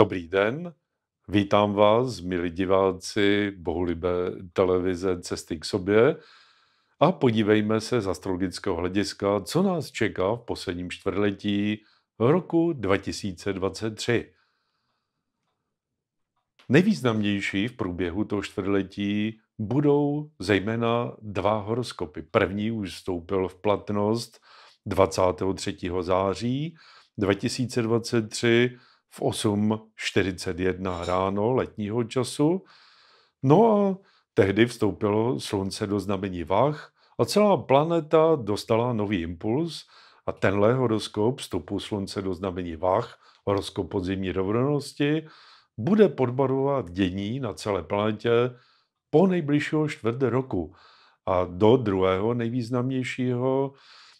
Dobrý den, vítám vás, milí diváci Bohulibé televize Cesty k sobě a podívejme se z astrologického hlediska, co nás čeká v posledním čtvrtletí roku 2023. Nejvýznamnější v průběhu toho čtvrtletí budou zejména dva horoskopy. První už vstoupil v platnost 23. září 2023 v 8.41 ráno letního času. No a tehdy vstoupilo slunce do znamení vah a celá planeta dostala nový impuls a tenhle horoskop vstupu slunce do znamení vah, horoskop podzimní rovnosti, bude podbarovat dění na celé planetě po nejbližšího čtvrt roku a do druhého nejvýznamnějšího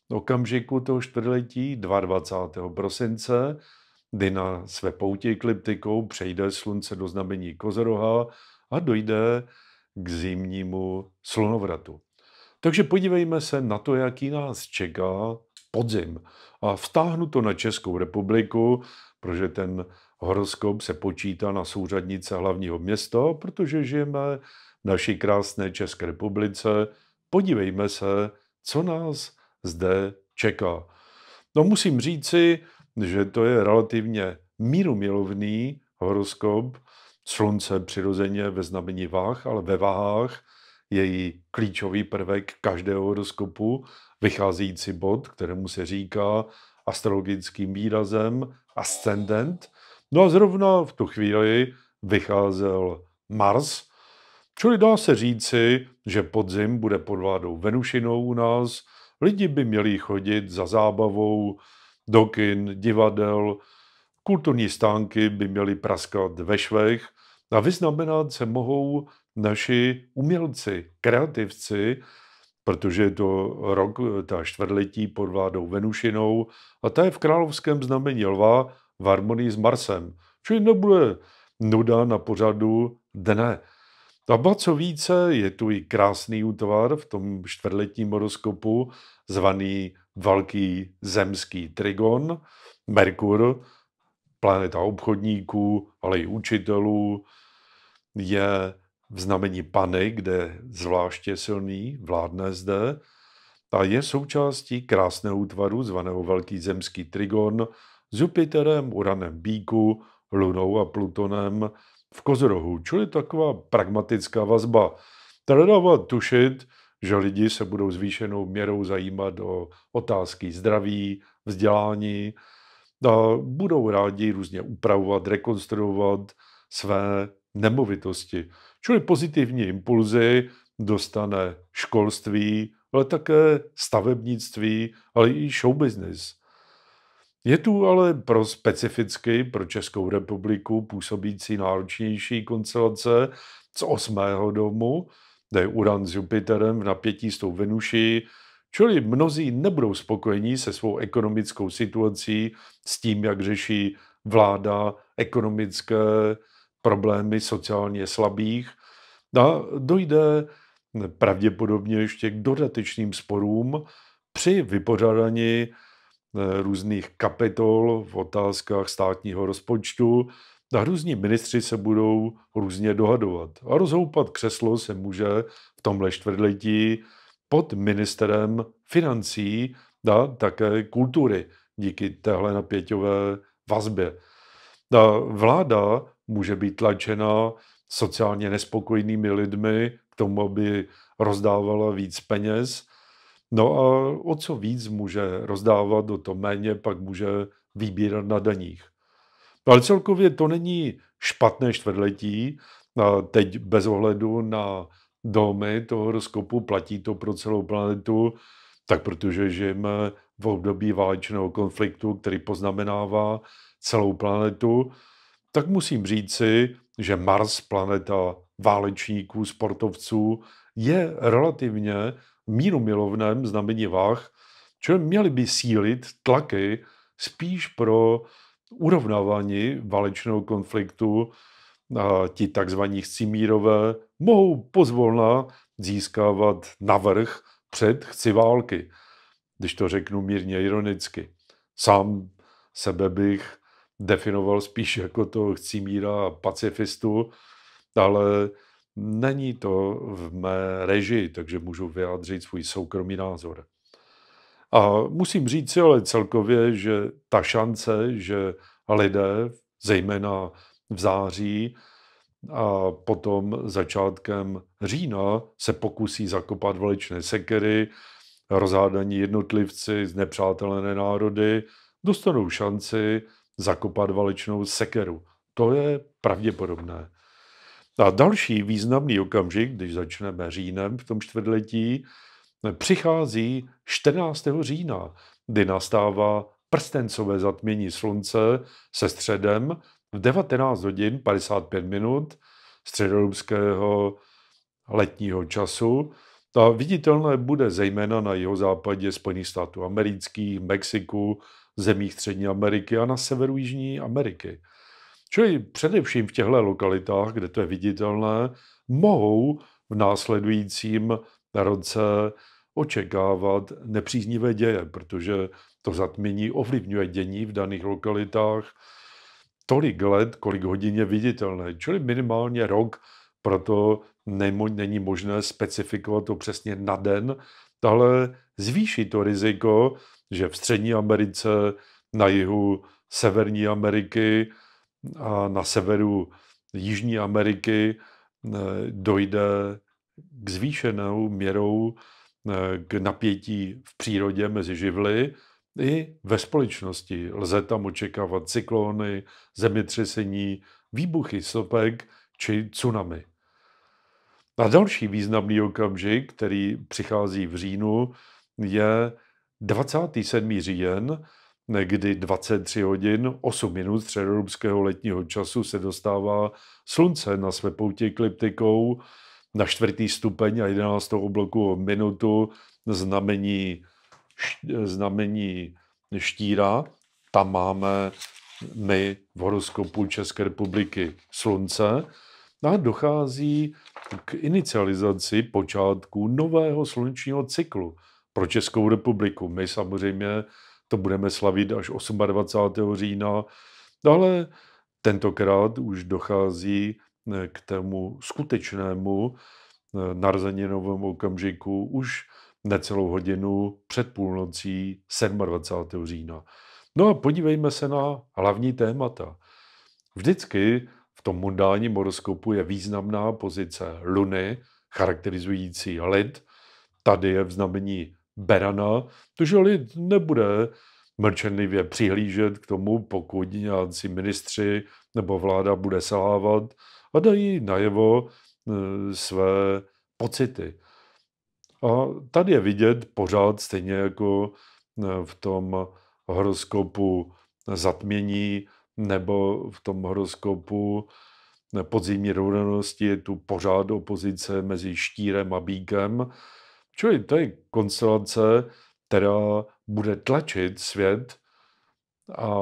okamžiku toho čtvrtletí 22. prosince Dina své pouti ekliptikou přejde slunce do znamení Kozoroha a dojde k zimnímu slunovratu. Takže podívejme se na to, jaký nás čeká podzim. A vtáhnu to na Českou republiku, protože ten horoskop se počítá na souřadnice hlavního města, protože žijeme v naší krásné České republice. Podívejme se, co nás zde čeká. No musím říci, že to je relativně míru milovný horoskop. Slunce přirozeně ve znamení váh, ale ve váhách její klíčový prvek každého horoskopu, vycházející bod, kterému se říká astrologickým výrazem ascendent. No a zrovna v tu chvíli vycházel Mars, čili dá se říci, že podzim bude pod vládou Venušinou u nás, lidi by měli chodit za zábavou, do kin, divadel, kulturní stánky by měly praskat ve švech a vyznamenat se mohou naši umělci, kreativci, protože je to rok, ta čtvrtletí pod vládou Venušinou a ta je v královském znamení lva v harmonii s Marsem, čili nebude nuda na pořadu dne. A ba co více, je tu i krásný útvar v tom čtvrtletním horoskopu zvaný velký zemský trigon, Merkur, planeta obchodníků, ale i učitelů, je v znamení Pany, kde zvláště silný vládne zde a je součástí krásného útvaru zvaného Velký zemský trigon s Jupiterem, Uranem Bíku, Lunou a Plutonem v Kozorohu, čili taková pragmatická vazba. Tady dává tušit, že lidi se budou zvýšenou měrou zajímat o otázky zdraví, vzdělání, a budou rádi různě upravovat, rekonstruovat své nemovitosti. Čili pozitivní impulzy dostane školství, ale také stavebnictví, ale i showbusiness. Je tu ale pro specificky pro Českou republiku působící náročnější koncelace z osmého domu, je Uran s Jupiterem v napětí s tou Venuši, čili mnozí nebudou spokojení se svou ekonomickou situací, s tím, jak řeší vláda ekonomické problémy sociálně slabých. No a dojde pravděpodobně ještě k dodatečným sporům při vypořádání eh, různých kapitol v otázkách státního rozpočtu, a různí ministři se budou různě dohadovat. A rozhoupat křeslo se může v tomhle čtvrtletí pod ministrem financí a také kultury díky téhle napěťové vazbě. A vláda může být tlačena sociálně nespokojnými lidmi k tomu, aby rozdávala víc peněz. No a o co víc může rozdávat, o to méně pak může vybírat na daních. No, ale celkově to není špatné čtvrtletí. Teď bez ohledu na domy toho horoskopu platí to pro celou planetu, tak protože žijeme v období válečného konfliktu, který poznamenává celou planetu, tak musím říci, že Mars, planeta válečníků, sportovců, je relativně míru milovném znamení váh, čili měly by sílit tlaky spíš pro urovnávání válečného konfliktu a ti tzv. chcimírové mohou pozvolna získávat navrh před chci války, když to řeknu mírně ironicky. Sám sebe bych definoval spíš jako to chcímíra a pacifistu, ale není to v mé režii, takže můžu vyjádřit svůj soukromý názor. A musím říct si ale celkově, že ta šance, že lidé, zejména v září a potom začátkem října, se pokusí zakopat vlečné sekery, rozhádaní jednotlivci z nepřátelené národy, dostanou šanci zakopat valečnou sekeru. To je pravděpodobné. A další významný okamžik, když začneme říjnem v tom čtvrtletí, přichází 14. října, kdy nastává prstencové zatmění slunce se středem v 19 hodin 55 minut středoevropského letního času. Ta viditelné bude zejména na jeho západě Spojených států amerických, Mexiku, zemích Střední Ameriky a na severu Jižní Ameriky. Čili především v těchto lokalitách, kde to je viditelné, mohou v následujícím na roce očekávat nepříznivé děje, protože to zatmění ovlivňuje dění v daných lokalitách tolik let, kolik hodin je viditelné, čili minimálně rok, proto nemo, není možné specifikovat to přesně na den, ale zvýší to riziko, že v Střední Americe, na jihu Severní Ameriky a na severu Jižní Ameriky eh, dojde k zvýšenou měrou eh, k napětí v přírodě mezi živly i ve společnosti. Lze tam očekávat cyklony, zemětřesení, výbuchy sopek či tsunami. A další významný okamžik, který přichází v říjnu, je 27. říjen, kdy 23 hodin 8 minut středoevropského letního času se dostává slunce na své poutě kliptikou, na čtvrtý stupeň a 11. obloku minutu znamení, znamení štíra. Tam máme my v horoskopu České republiky slunce a dochází k inicializaci počátku nového slunečního cyklu pro Českou republiku. My samozřejmě to budeme slavit až 28. října, ale tentokrát už dochází Eh, k tomu skutečnému eh, narzeninovému okamžiku už necelou hodinu před půlnocí 27. října. No a podívejme se na hlavní témata. Vždycky v tom mundálním horoskopu je významná pozice Luny, charakterizující lid. Tady je v znamení Berana, protože lid nebude mlčenlivě přihlížet k tomu, pokud nějací ministři nebo vláda bude selávat, a dají najevo eh, své pocity. A tady je vidět pořád stejně jako eh, v tom horoskopu zatmění nebo v tom horoskopu eh, podzimní rovnanosti je tu pořád opozice mezi štírem a bíkem. Čili to je konstelace, která bude tlačit svět a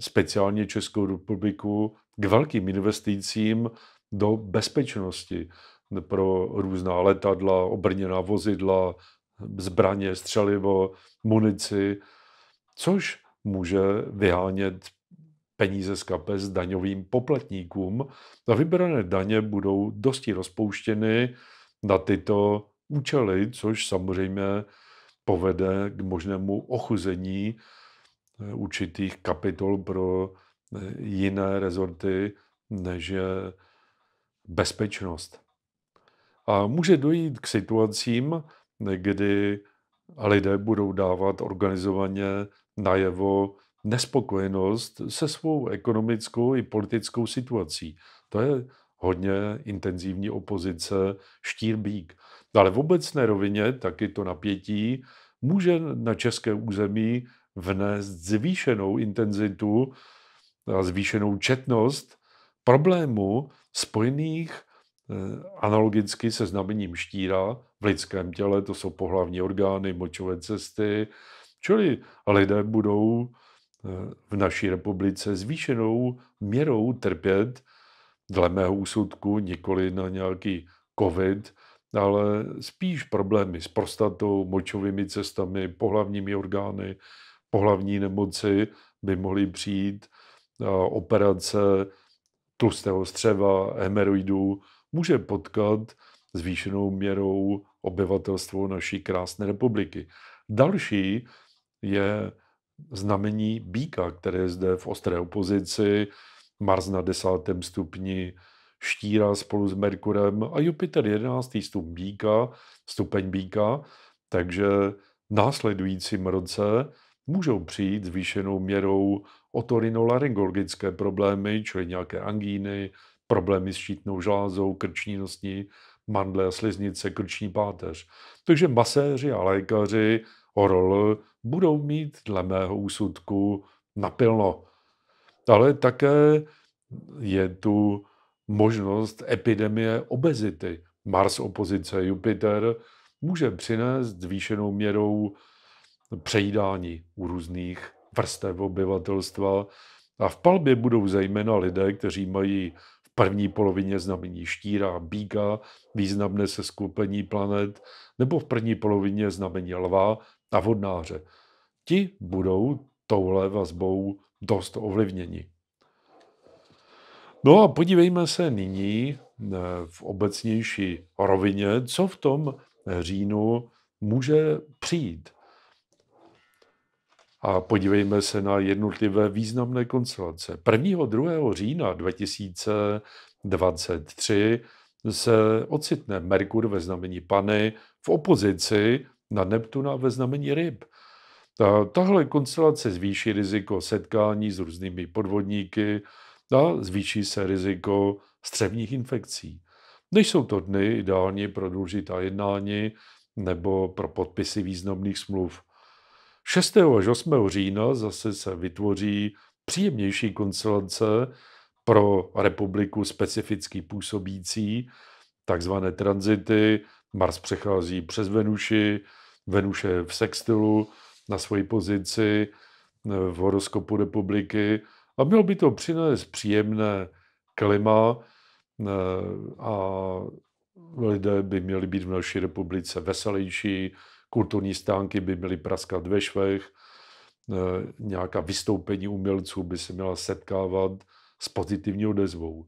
speciálně Českou republiku k velkým investicím do bezpečnosti pro různá letadla, obrněná vozidla, zbraně, střelivo, munici, což může vyhánět peníze z kapes daňovým poplatníkům a vybrané daně budou dosti rozpouštěny na tyto účely, což samozřejmě povede k možnému ochuzení eh, určitých kapitol pro jiné rezorty, než je bezpečnost. A může dojít k situacím, kdy lidé budou dávat organizovaně najevo nespokojenost se svou ekonomickou i politickou situací. To je hodně intenzivní opozice štírbík. Ale v obecné rovině taky to napětí může na české území vnést zvýšenou intenzitu zvýšenou četnost problémů spojených eh, analogicky se znamením štíra v lidském těle, to jsou pohlavní orgány, močové cesty, čili lidé budou eh, v naší republice zvýšenou měrou trpět, dle mého úsudku, nikoli na nějaký covid, ale spíš problémy s prostatou, močovými cestami, pohlavními orgány, pohlavní nemoci by mohly přijít operace tlustého střeva, hemeroidů, může potkat zvýšenou měrou obyvatelstvo naší krásné republiky. Další je znamení Bíka, které je zde v ostré opozici, Mars na desátém stupni štíra spolu s Merkurem a Jupiter 11. stup bíka, stupeň bíka, takže v následujícím roce můžou přijít zvýšenou měrou otorinolaryngologické problémy, čili nějaké angíny, problémy s štítnou žlázou, krční nosní mandle a sliznice, krční páteř. Takže maséři a lékaři ORL budou mít dle mého úsudku napilno. Ale také je tu možnost epidemie obezity. Mars opozice Jupiter může přinést zvýšenou měrou přejídání u různých vrstev obyvatelstva a v palbě budou zejména lidé, kteří mají v první polovině znamení štíra, bíka, významné skupení planet, nebo v první polovině znamení lva a vodnáře. Ti budou touhle vazbou dost ovlivněni. No a podívejme se nyní eh, v obecnější rovině, co v tom říjnu může přijít. A podívejme se na jednotlivé významné konstelace. 1. 2. října 2023 se ocitne Merkur ve znamení Pany v opozici na Neptuna ve znamení Ryb. Tahle konstelace zvýší riziko setkání s různými podvodníky a zvýší se riziko střevních infekcí. Než jsou to dny ideální pro důležitá jednání nebo pro podpisy významných smluv. 6. až 8. října zase se vytvoří příjemnější konstelace pro republiku specificky působící, takzvané tranzity. Mars přechází přes Venuši, Venuše v sextilu na svoji pozici eh, v horoskopu republiky a mělo by to přinést příjemné klima eh, a lidé by měli být v naší republice veselější, kulturní stánky by měly praskat ve švech, e, nějaká vystoupení umělců by se měla setkávat s pozitivní odezvou.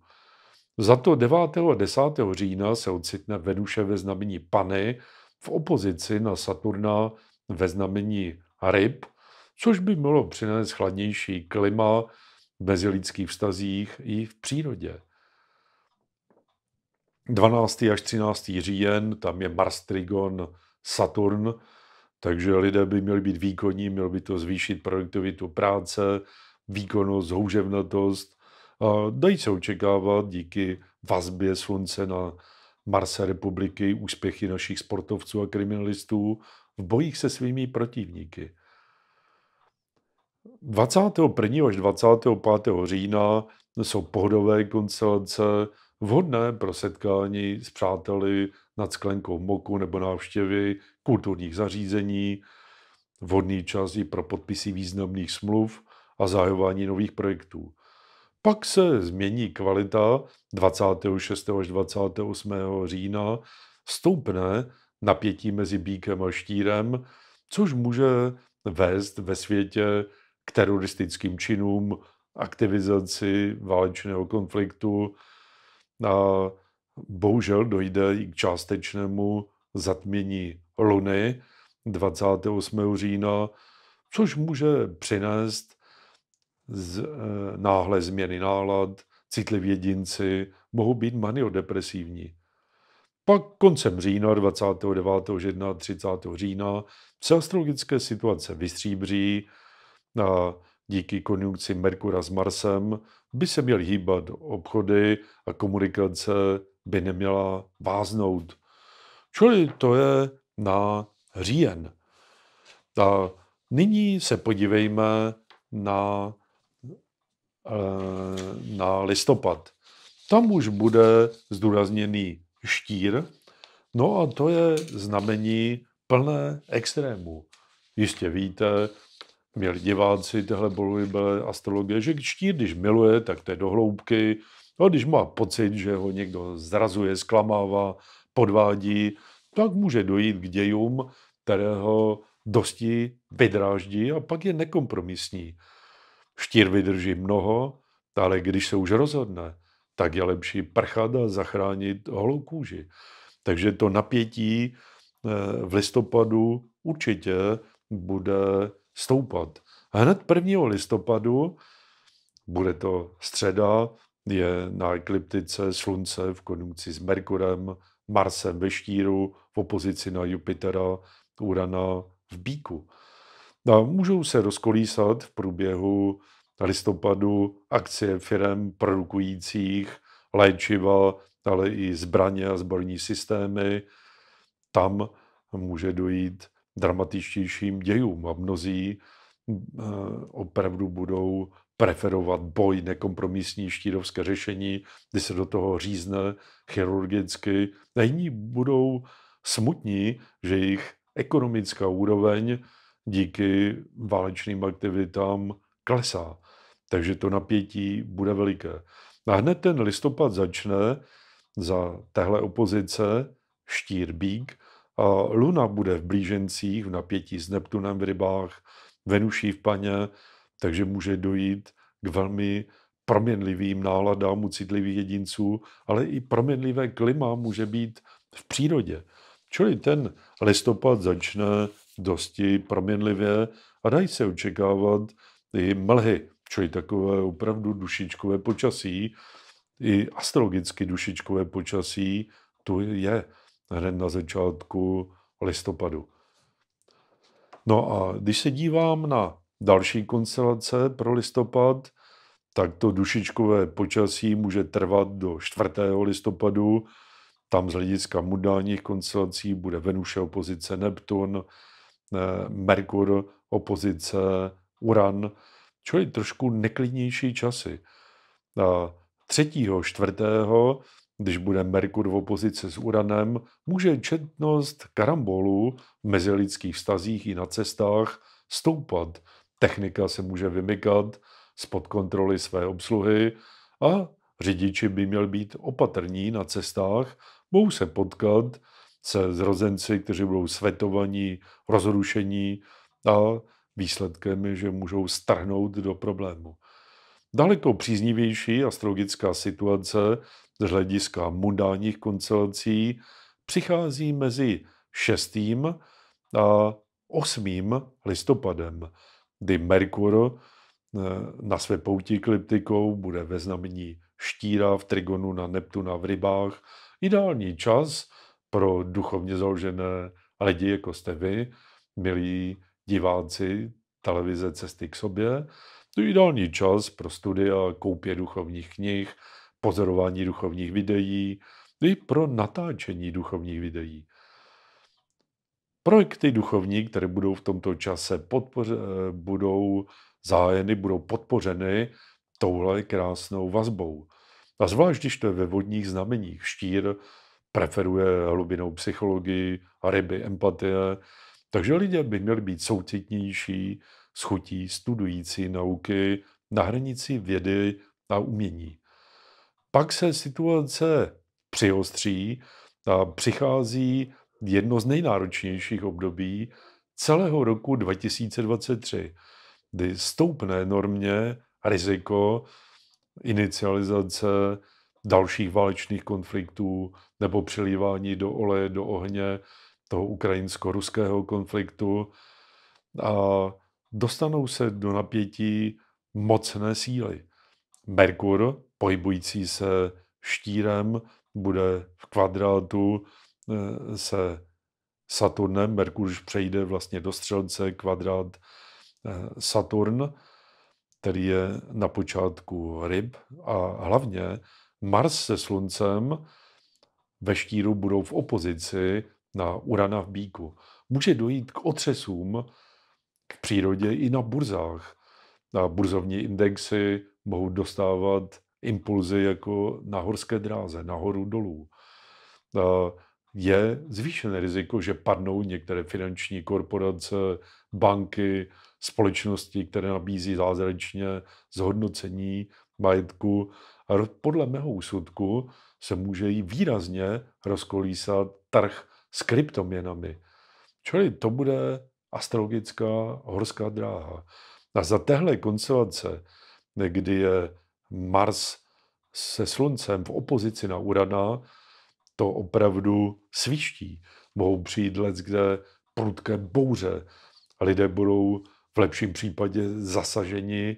Za to 9. a 10. října se ocitne Venuše ve znamení Pany v opozici na Saturna ve znamení Ryb, což by mělo přinést chladnější klima v mezilidských vztazích i v přírodě. 12. až 13. říjen, tam je Mars Trigon Saturn, takže lidé by měli být výkonní, mělo by to zvýšit produktivitu práce, výkonnost, houževnatost. A dají se očekávat díky vazbě slunce na Marse republiky, úspěchy našich sportovců a kriminalistů v bojích se svými protivníky. 21. až 25. října jsou pohodové koncelace vhodné pro setkání s přáteli, nad sklenkou moku nebo návštěvy kulturních zařízení, vhodný čas i pro podpisy významných smluv a zahajování nových projektů. Pak se změní kvalita 26. až 28. října, stoupne napětí mezi bíkem a štírem, což může vést ve světě k teroristickým činům, aktivizaci válečného konfliktu a bohužel dojde i k částečnému zatmění Luny 28. října, což může přinést z, eh, náhle změny nálad, citliví jedinci mohou být maniodepresivní. Pak koncem října 29. října 30. října se astrologické situace vystříbří a díky konjunkci Merkura s Marsem by se měl hýbat obchody a komunikace by neměla váznout. Čili to je na říjen. A nyní se podívejme na, eh, na listopad. Tam už bude zdůrazněný štír, no a to je znamení plné extrému. Jistě víte, měli diváci tyhle boluji astrologie, že štír, když miluje, tak to je do hloubky, No, když má pocit, že ho někdo zrazuje, zklamává, podvádí, tak může dojít k dějům, které ho dosti vydráždí a pak je nekompromisní. Štír vydrží mnoho, ale když se už rozhodne, tak je lepší prchat a zachránit holou kůži. Takže to napětí eh, v listopadu určitě bude stoupat. Hned 1. listopadu, bude to středa, je na ekliptice Slunce v konjunkci s Merkurem, Marsem ve Štíru, v opozici na Jupitera, Urana v Bíku. No a můžou se rozkolísat v průběhu listopadu akcie firm produkujících léčiva, ale i zbraně a zbrojní systémy. Tam může dojít dramatičtějším dějům a mnozí eh, opravdu budou preferovat boj, nekompromisní štírovské řešení, kdy se do toho řízne chirurgicky. A jiní budou smutní, že jejich ekonomická úroveň díky válečným aktivitám klesá. Takže to napětí bude veliké. A hned ten listopad začne za téhle opozice bík A Luna bude v blížencích, v napětí s Neptunem v rybách, Venuší v paně, takže může dojít k velmi proměnlivým náladám u citlivých jedinců, ale i proměnlivé klima může být v přírodě. Čili ten listopad začne dosti proměnlivě a dají se očekávat i mlhy, čili takové opravdu dušičkové počasí, i astrologicky dušičkové počasí, tu je hned na začátku listopadu. No a když se dívám na další konstelace pro listopad, tak to dušičkové počasí může trvat do 4. listopadu. Tam z hlediska modálních konstelací bude Venuše opozice Neptun, eh, Merkur opozice Uran, čili trošku neklidnější časy. A 3. 4. když bude Merkur v opozici s Uranem, může četnost karambolů v mezilidských vztazích i na cestách stoupat technika se může vymykat spod kontroly své obsluhy a řidiči by měl být opatrní na cestách, mohou se potkat se zrozenci, kteří budou svetovaní, rozrušení a výsledkem je, že můžou strhnout do problému. Daleko příznivější astrologická situace z hlediska mundálních koncelací přichází mezi 6. a 8. listopadem kdy Merkur eh, na své pouti ekliptikou bude ve znamení štíra v trigonu na Neptuna v rybách. Ideální čas pro duchovně založené lidi, jako jste vy, milí diváci televize Cesty k sobě. To je ideální čas pro studia, koupě duchovních knih, pozorování duchovních videí, i pro natáčení duchovních videí. Projekty duchovní, které budou v tomto čase podpoř- budou zájeny, budou podpořeny touhle krásnou vazbou. A zvlášť, když to je ve vodních znameních. Štír preferuje hlubinou psychologii, ryby empatie. Takže lidé by měli být soucitnější, schutí studující nauky na hranici vědy a umění. Pak se situace přiostří a přichází jedno z nejnáročnějších období celého roku 2023, kdy stoupne enormně riziko inicializace dalších válečných konfliktů nebo přilívání do oleje, do ohně toho ukrajinsko-ruského konfliktu. A dostanou se do napětí mocné síly. Merkur, pohybující se štírem, bude v kvadrátu Eh, se Saturnem. Merkur už přejde vlastně do střelce, kvadrát eh, Saturn, který je na počátku ryb a hlavně Mars se sluncem ve štíru budou v opozici na Urana v Bíku. Může dojít k otřesům v přírodě i na burzách. Na burzovní indexy mohou dostávat impulzy jako na horské dráze, nahoru dolů. A je zvýšené riziko, že padnou některé finanční korporace, banky, společnosti, které nabízí zázračně zhodnocení majetku. A podle mého úsudku se může jí výrazně rozkolísat trh s kryptoměnami. Čili to bude astrologická horská dráha. A za téhle konstelace, kdy je Mars se sluncem v opozici na Urana, to opravdu sviští. Mohou přijít let, kde prudké bouře. Lidé budou v lepším případě zasaženi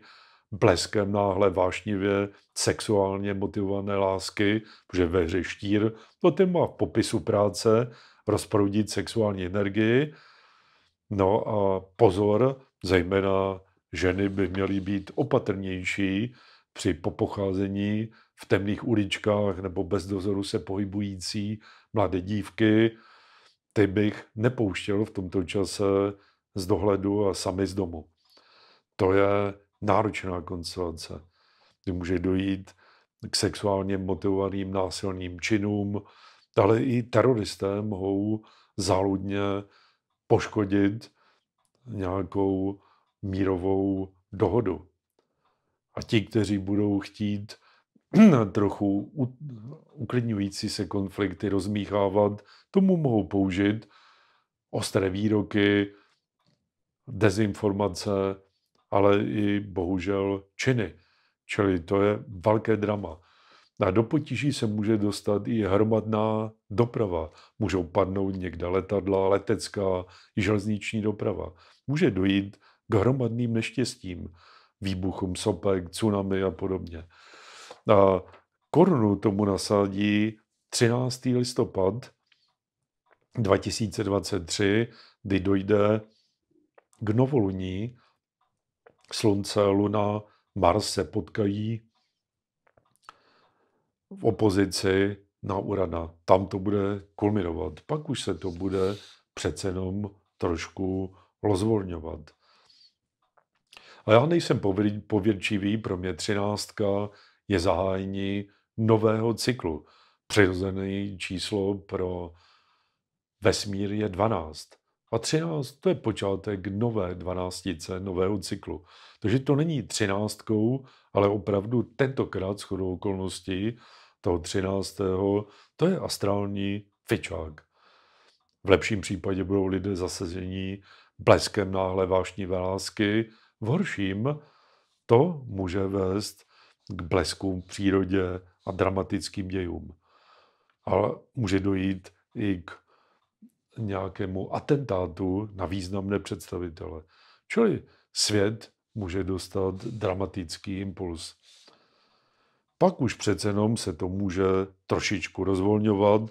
bleskem náhle vášnivě sexuálně motivované lásky, protože ve hře štír, to no, ten má v popisu práce rozproudit sexuální energii. No a pozor, zejména ženy by měly být opatrnější při popocházení v temných uličkách nebo bez dozoru se pohybující mladé dívky, ty bych nepouštěl v tomto čase z dohledu a sami z domu. To je náročná konstelace. Kdy může dojít k sexuálně motivovaným násilným činům, ale i teroristé mohou záludně poškodit nějakou mírovou dohodu a ti, kteří budou chtít trochu uklidňující se konflikty rozmíchávat, tomu mohou použít ostré výroky, dezinformace, ale i bohužel činy. Čili to je velké drama. A do potíží se může dostat i hromadná doprava. Můžou padnout někde letadla, letecká, železniční doprava. Může dojít k hromadným neštěstím výbuchům sopek, tsunami a podobně. A korunu tomu nasadí 13. listopad 2023, kdy dojde k novoluní. Slunce, Luna, Mars se potkají v opozici na Urana. Tam to bude kulminovat. Pak už se to bude přece jenom trošku rozvolňovat. A já nejsem pověrčivý, pro mě třináctka je zahájení nového cyklu. Přirozené číslo pro vesmír je 12. A 13 to je počátek nové dvanáctice, nového cyklu. Takže to není třináctkou, ale opravdu tentokrát s chodou okolností toho třináctého to je astrální fičák. V lepším případě budou lidé zasezení bleskem náhle vášní lásky, v horším to může vést k bleskům v přírodě a dramatickým dějům. Ale může dojít i k nějakému atentátu na významné představitele. Čili svět může dostat dramatický impuls. Pak už přece jenom se to může trošičku rozvolňovat.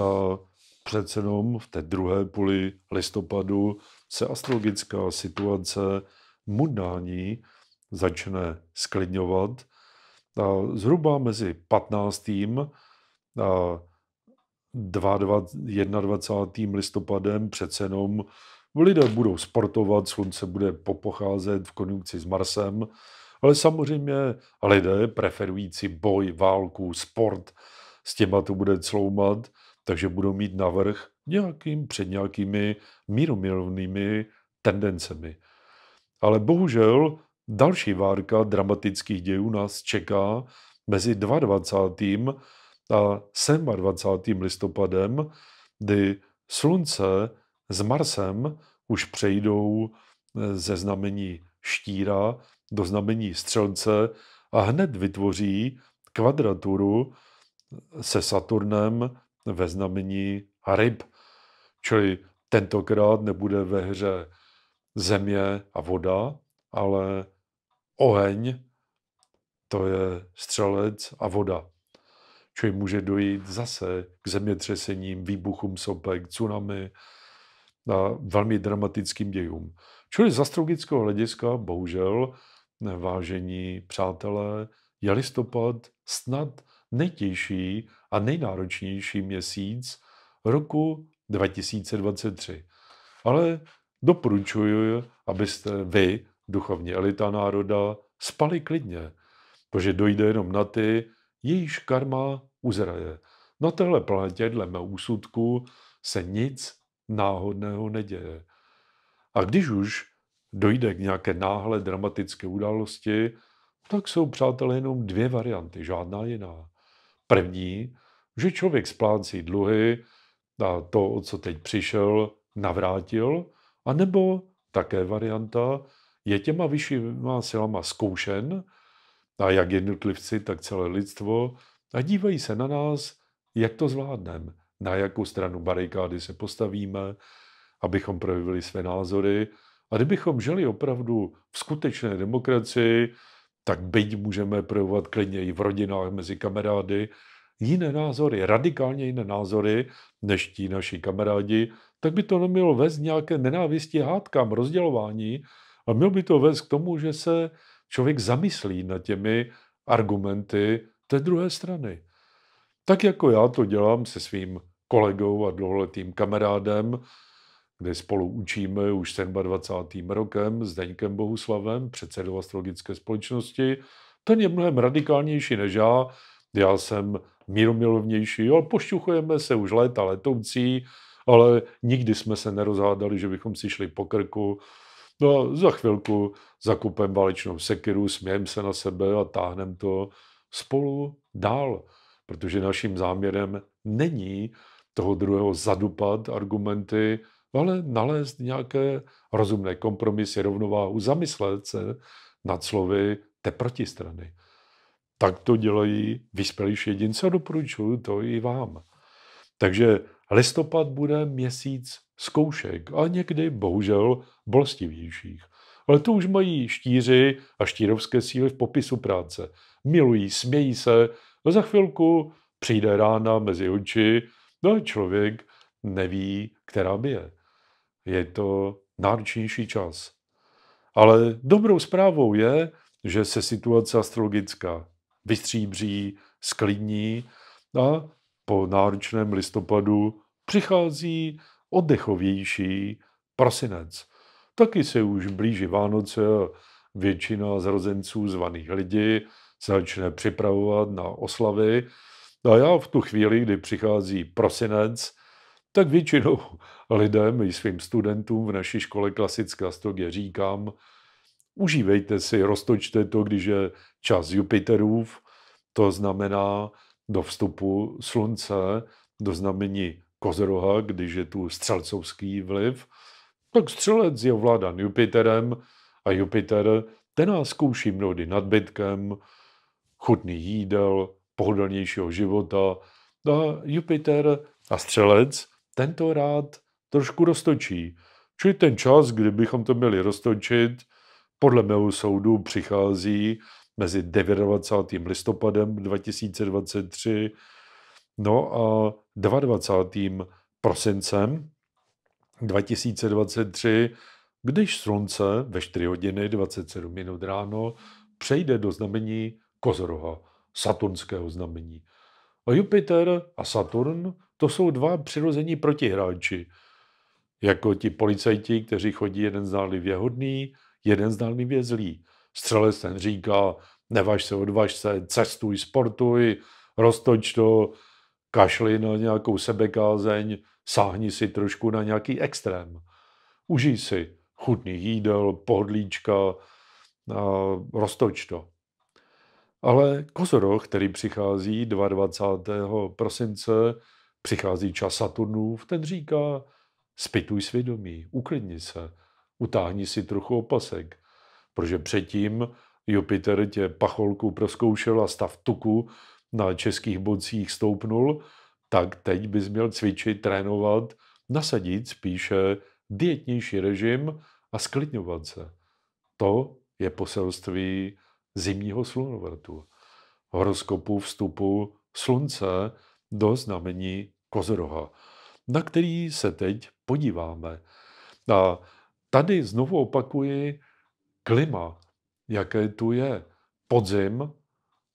A přece jenom v té druhé půli listopadu se astrologická situace mundání začne sklidňovat. Zhruba mezi 15. a 21. listopadem přece jenom lidé budou sportovat, slunce bude popocházet v konjunkci s Marsem, ale samozřejmě lidé preferující boj, válku, sport, s těma to bude cloumat, takže budou mít navrh nějakým před nějakými mírumilovnými tendencemi. Ale bohužel další várka dramatických dějů nás čeká mezi 22. a 27. listopadem, kdy slunce s Marsem už přejdou eh, ze znamení štíra do znamení střelce a hned vytvoří kvadraturu eh, se Saturnem ve znamení ryb. Čili tentokrát nebude ve hře země a voda, ale oheň to je střelec a voda. Čili může dojít zase k zemětřesením, výbuchům sopek, tsunami a velmi dramatickým dějům. Čili z astrologického hlediska, bohužel, vážení přátelé, je listopad snad nejtěžší a nejnáročnější měsíc roku 2023. Ale doporučuji, abyste vy, duchovní elita národa, spali klidně, protože dojde jenom na ty, jejíž karma uzraje. Na téhle planetě, dle mého úsudku, se nic náhodného neděje. A když už dojde k nějaké náhle dramatické události, tak jsou, přátelé, jenom dvě varianty, žádná jiná. První, že člověk splácí dluhy a to, o co teď přišel, navrátil – a nebo také varianta, je těma vyššíma silama zkoušen, a jak jednotlivci, tak celé lidstvo, a dívají se na nás, jak to zvládneme, na jakou stranu barikády se postavíme, abychom projevili své názory. A kdybychom žili opravdu v skutečné demokracii, tak byť můžeme projevovat klidně i v rodinách mezi kamarády, jiné názory, radikálně jiné názory, než ti naši kamarádi, tak by to nemělo vést nějaké nenávisti hádkám, rozdělování, ale mělo by to vést k tomu, že se člověk zamyslí nad těmi argumenty té druhé strany. Tak jako já to dělám se svým kolegou a dlouholetým kamarádem, kde spolu učíme už 27. rokem s Deňkem Bohuslavem, předsedou astrologické společnosti. Ten je mnohem radikálnější než já. Já jsem míromilovnější, ale pošťuchujeme se už léta letoucí, ale nikdy jsme se nerozhádali, že bychom si šli po krku. No a za chvilku zakupem balečnou sekiru, smějem se na sebe a táhnem to spolu dál, protože naším záměrem není toho druhého zadupat argumenty, ale nalézt nějaké rozumné kompromisy, rovnováhu, zamyslet se nad slovy té protistrany. Tak to dělají vyspělejší jedince a doporučuju to i vám. Takže Listopad bude měsíc zkoušek a někdy, bohužel, bolstivějších. Ale to už mají štíři a štírovské síly v popisu práce. Milují, smějí se, a no za chvilku přijde rána mezi oči, no a člověk neví, která by je. Je to náročnější čas. Ale dobrou zprávou je, že se situace astrologická vystříbří, sklidní a po náročném listopadu přichází oddechovější prosinec. Taky se už blíží Vánoce a většina zrozenců zvaných lidí se začne připravovat na oslavy. No a já v tu chvíli, kdy přichází prosinec, tak většinou lidem i svým studentům v naší škole klasické astrologie říkám, užívejte si, roztočte to, když je čas Jupiterův, to znamená do vstupu slunce, do znamení kozroha, když je tu střelcovský vliv, tak střelec je ovládán Jupiterem a Jupiter ten nás zkouší mnohdy nadbytkem, chutný jídel, pohodlnějšího života. No a Jupiter a střelec tento rád trošku roztočí. Čili ten čas, kdybychom to měli roztočit, podle mého soudu přichází mezi 29. listopadem 2023 No a 22. prosincem 2023, když slunce ve 4 hodiny 27 minut ráno přejde do znamení Kozoroha, saturnského znamení. A Jupiter a Saturn to jsou dva přirození protihráči. Jako ti policajti, kteří chodí jeden zdálivě hodný, jeden zdálivě zlý. Střelec ten říká, nevaž se, odvaž se, cestuj, sportuj, roztoč to, kašli na nějakou sebekázeň, sáhni si trošku na nějaký extrém. Užij si chutný jídel, pohodlíčka, roztoč to. Ale kozoroch, který přichází 22. prosince, přichází čas Saturnův, ten říká, spytuj svědomí, uklidni se, utáhni si trochu opasek, protože předtím Jupiter tě pacholku proskoušel a stav tuku na českých bocích stoupnul, tak teď bys měl cvičit, trénovat, nasadit spíše dietnější režim a sklidňovat se. To je poselství zimního slunovratu. Horoskopu vstupu slunce do znamení kozoroha, na který se teď podíváme. A tady znovu opakuji klima, jaké tu je. Podzim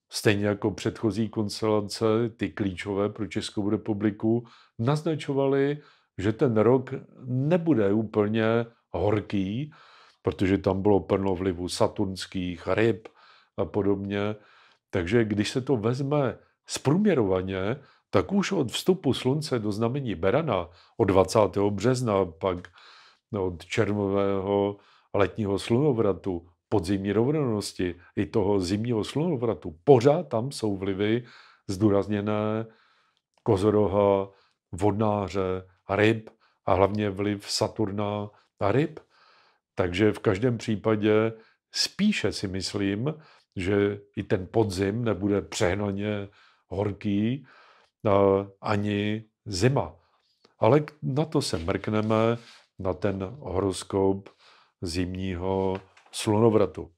stejně jako předchozí konstelace, ty klíčové pro Českou republiku, naznačovaly, že ten rok nebude úplně horký, protože tam bylo plno vlivu saturnských ryb a podobně. Takže když se to vezme zprůměrovaně, tak už od vstupu slunce do znamení Berana od 20. března, pak od červového letního slunovratu podzimní rovnodennosti, i toho zimního slunovratu, pořád tam jsou vlivy zdůrazněné kozoroha, vodnáře, ryb a hlavně vliv Saturna a ryb. Takže v každém případě spíše si myslím, že i ten podzim nebude přehnaně horký, ani zima. Ale na to se mrkneme, na ten horoskop zimního slunovratu.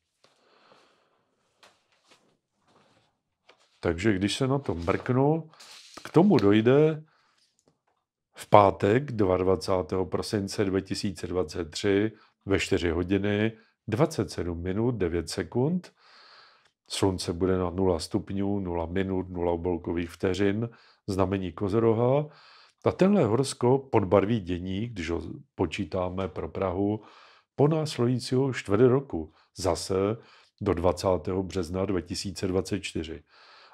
Takže když se na to mrknu, k tomu dojde v pátek 22. prosince 2023 ve 4 hodiny 27 minut 9 sekund. Slunce bude na 0 stupňů, 0 minut, 0 obolkových vteřin, znamení kozoroha. A tenhle horoskop podbarví dění, když ho počítáme pro Prahu, po následujícího čtvrt roku, zase do 20. března 2024.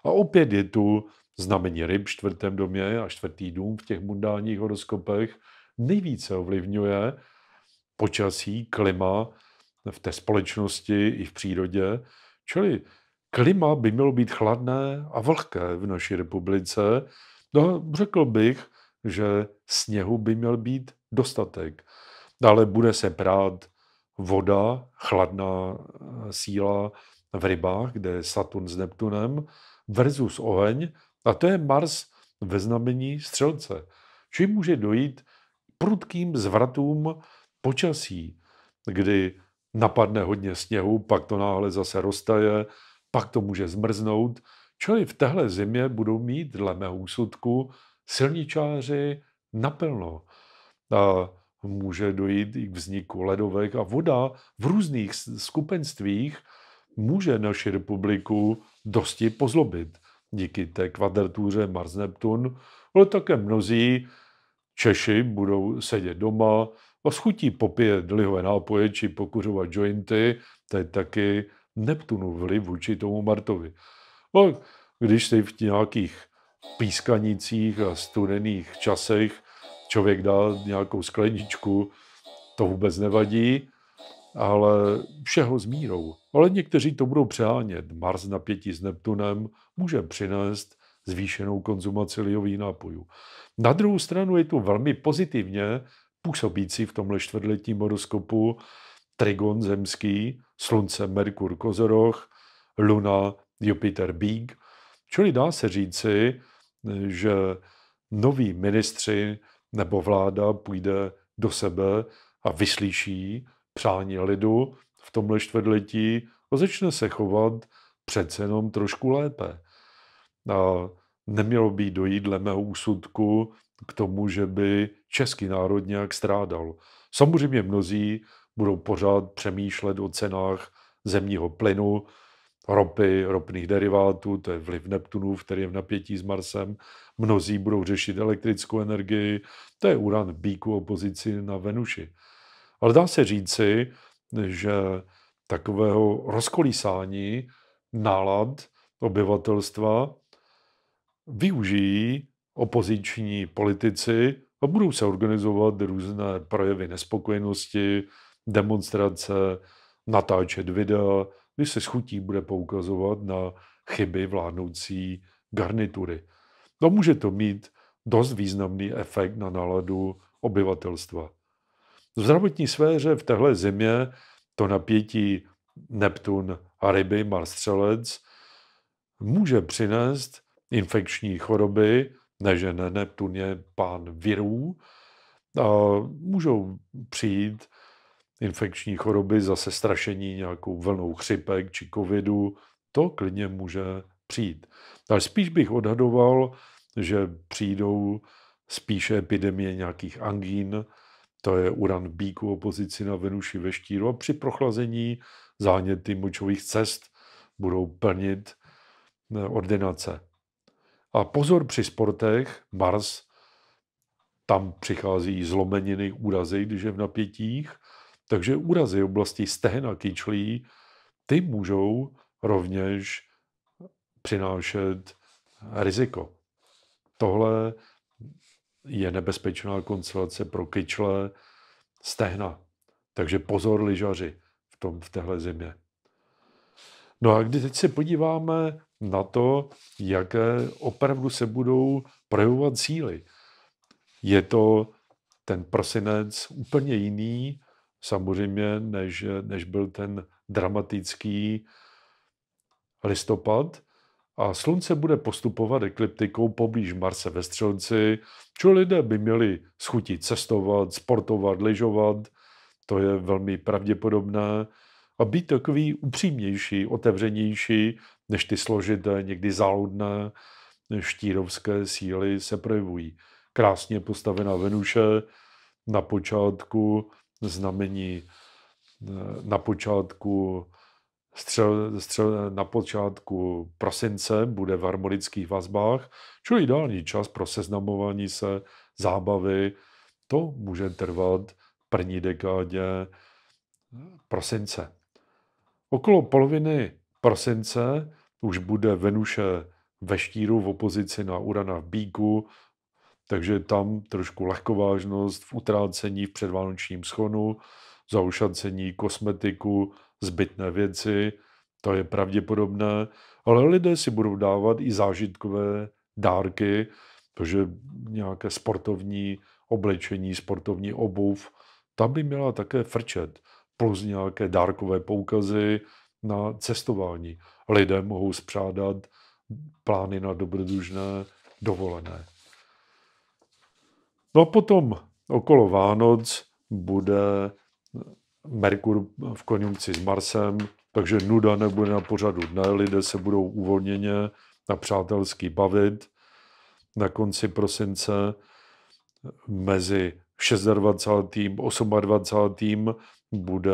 A opět je tu znamení ryb v čtvrtém domě a čtvrtý dům v těch mundálních horoskopech nejvíce ovlivňuje počasí, klima v té společnosti i v přírodě. Čili klima by mělo být chladné a vlhké v naší republice. No, řekl bych, že sněhu by měl být dostatek. Dále bude se prát voda, chladná eh, síla v rybách, kde je Saturn s Neptunem, versus oheň, a to je Mars ve znamení střelce. Čím může dojít prudkým zvratům počasí, kdy napadne hodně sněhu, pak to náhle zase roztaje, pak to může zmrznout. Čili v téhle zimě budou mít, dle mého úsudku, silničáři naplno. A může dojít i k vzniku ledovek a voda v různých skupenstvích může naši republiku dosti pozlobit díky té kvadratuře Mars-Neptun, ale také mnozí Češi budou sedět doma a schutí popět lihové nápoje či pokuřovat jointy, to je taky Neptunu vliv vůči tomu Martovi. A no, když jste v nějakých pískanicích a studených časech člověk dá nějakou skleničku, to vůbec nevadí, ale všeho s mírou. Ale někteří to budou přehánět. Mars napětí s Neptunem může přinést zvýšenou konzumaci liových nápojů. Na druhou stranu je tu velmi pozitivně působící v tomhle čtvrtletním horoskopu Trigon zemský, Slunce, Merkur, Kozoroch, Luna, Jupiter, Bík. Čili dá se říci, že noví ministři nebo vláda půjde do sebe a vyslyší přání lidu v tomhle čtvrtletí a začne se chovat přece jenom trošku lépe. A nemělo by dojít dle mého úsudku k tomu, že by český národ nějak strádal. Samozřejmě mnozí budou pořád přemýšlet o cenách zemního plynu, ropy, ropných derivátů, to je vliv Neptunu, který je v napětí s Marsem. Mnozí budou řešit elektrickou energii, to je uran v bíku opozici na Venuši. Ale dá se říci, že takového rozkolísání nálad obyvatelstva využijí opoziční politici a budou se organizovat různé projevy nespokojenosti, demonstrace, natáčet videa, když se schutí bude poukazovat na chyby vládnoucí garnitury. To no, může to mít dost významný efekt na náladu obyvatelstva. V zdravotní sféře v téhle zimě to napětí Neptun a ryby, marstřelec, může přinést infekční choroby, než ne, Neptun je pán virů, a můžou přijít infekční choroby, zase strašení nějakou vlnou chřipek či covidu, to klidně může přijít. Ale spíš bych odhadoval, že přijdou spíše epidemie nějakých angín, to je uran bíku opozici na Venuši ve štíru a při prochlazení záněty močových cest budou plnit eh, ordinace. A pozor při sportech, Mars, tam přichází zlomeniny, úrazy, když je v napětích, takže úrazy v oblasti stehna a kýčlí, ty můžou rovněž přinášet riziko. Tohle je nebezpečná konstelace pro kyčle stehna. Takže pozor lyžaři v, tom, v téhle zimě. No a když teď se podíváme na to, jaké opravdu se budou projevovat síly. Je to ten prosinec úplně jiný samozřejmě, než, než byl ten dramatický listopad. A slunce bude postupovat ekliptikou poblíž Marse ve Střelci, čo lidé by měli schutí cestovat, sportovat, lyžovat, to je velmi pravděpodobné, a být takový upřímnější, otevřenější, než ty složité, někdy záludné štírovské síly se projevují. Krásně postavená Venuše na počátku znamení eh, na počátku střel, střel, na počátku prosince bude v harmonických vazbách, čili ideální čas pro seznamování se, zábavy. To může trvat první dekádě eh, prosince. Okolo poloviny prosince už bude Venuše ve štíru v opozici na Urana v Bíku, takže tam trošku lehkovážnost v utrácení v předvánočním schonu, zaušancení kosmetiku, zbytné věci, to je pravděpodobné, ale lidé si budou dávat i zážitkové dárky, protože nějaké sportovní oblečení, sportovní obuv, tam by měla také frčet, plus nějaké dárkové poukazy na cestování. Lidé mohou spřádat plány na dobrodružné dovolené. No a potom okolo Vánoc bude Merkur v konjunkci s Marsem, takže nuda nebude na pořadu dne, lidé se budou uvolněně na přátelský bavit. Na konci prosince mezi 26. a 28. bude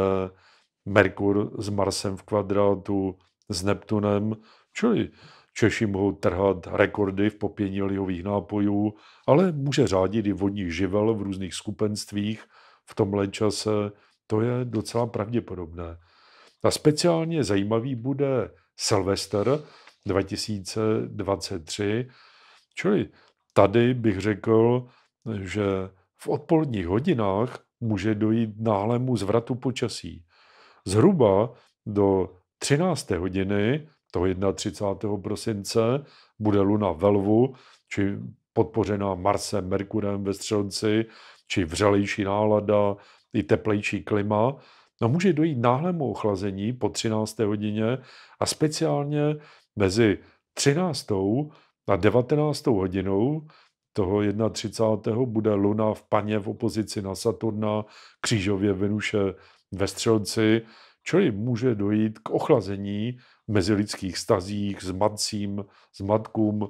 Merkur s Marsem v kvadrátu s Neptunem, čili Češi mohou trhat rekordy v popění lihových nápojů, ale může řádit i vodní živel v různých skupenstvích. V tomhle čase to je docela pravděpodobné. A speciálně zajímavý bude Silvester 2023, čili tady bych řekl, že v odpoledních hodinách může dojít náhlému zvratu počasí. Zhruba do 13. hodiny toho 31. prosince bude Luna ve lvu, či podpořená Marsem, Merkurem ve Střelci, či vřelejší nálada, i teplejší klima. No může dojít náhlému ochlazení po 13. hodině a speciálně mezi 13. a 19. hodinou toho 31. bude Luna v paně v opozici na Saturna, křížově Venuše ve Střelci, čili může dojít k ochlazení mezilidských stazích, s matcím, s matkům,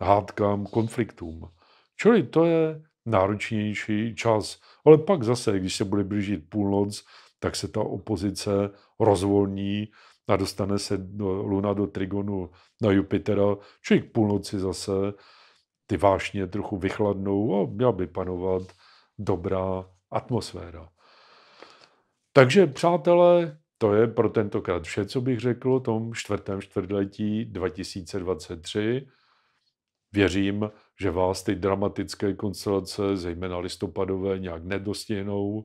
hádkám, konfliktům. Čili to je náročnější čas. Ale pak zase, když se bude blížit půlnoc, tak se ta opozice rozvolní a dostane se do, Luna do Trigonu na Jupitera, čili k půlnoci zase ty vášně trochu vychladnou a měla by panovat dobrá atmosféra. Takže, přátelé, to je pro tentokrát vše, co bych řekl o tom čtvrtém čtvrtletí 2023. Věřím, že vás ty dramatické konstelace, zejména listopadové, nějak nedostihnou.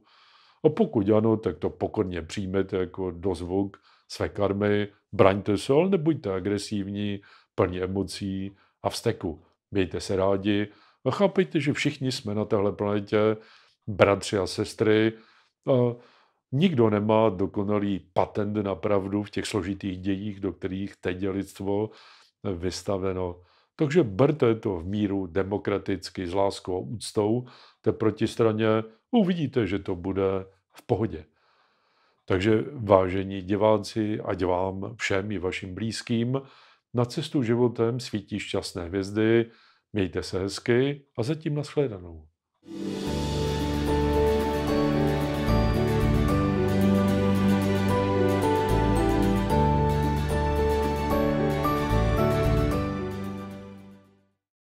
A pokud ano, tak to pokorně přijmete jako dozvuk své karmy. Braňte se, ale nebuďte agresivní, plní emocí a vzteku. Mějte se rádi a chápejte, že všichni jsme na téhle planetě bratři a sestry. A Nikdo nemá dokonalý patent na pravdu v těch složitých dějích, do kterých teď je lidstvo vystaveno. Takže berte to v míru demokraticky, s láskou a úctou té protistraně. Uvidíte, že to bude v pohodě. Takže vážení diváci, ať vám všem i vašim blízkým na cestu životem svítí šťastné hvězdy, mějte se hezky a zatím nashledanou. thank you